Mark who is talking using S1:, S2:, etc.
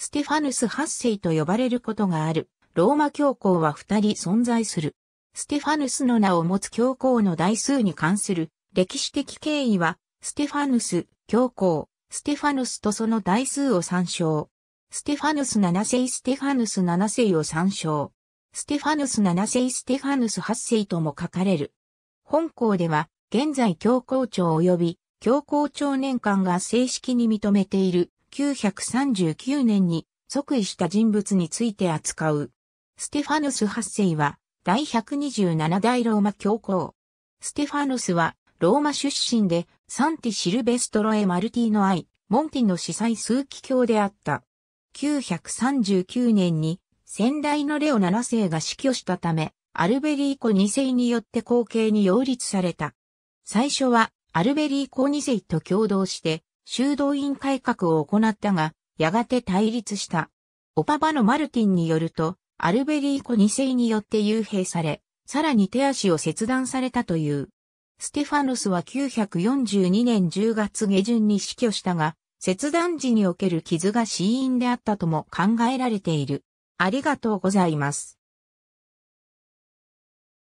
S1: ステファヌ
S2: ス8世と呼ばれることがある。ローマ教皇は二人存在する。ステファヌスの名を持つ教皇の代数に関する歴史的経緯は、ステファヌス、教皇、ステファヌスとその代数を参照。ステファヌス7世ステファヌス7世を参照。ステファヌス7世ステファヌス8世とも書かれる。本校では、現在教皇庁及び教皇庁年間が正式に認めている1939年に即位した人物について扱う。ステファヌス8世は、第127代ローマ教皇。ステファヌスは、ローマ出身で、サンティ・シルベストロエ・マルティーノ・アイ、モンティの司祭数奇教であった。939年に、先代のレオ7世が死去したため、アルベリーコ2世によって後継に擁立された。最初は、アルベリーコ2世と共同して、修道院改革を行ったが、やがて対立した。オパバのマルティンによると、アルベリーコ2世によって幽閉され、さらに手足を切断されたという。ステファノスは942年10月下旬に死去したが、切断時における傷が死因であったとも考えられている。ありがとうございます。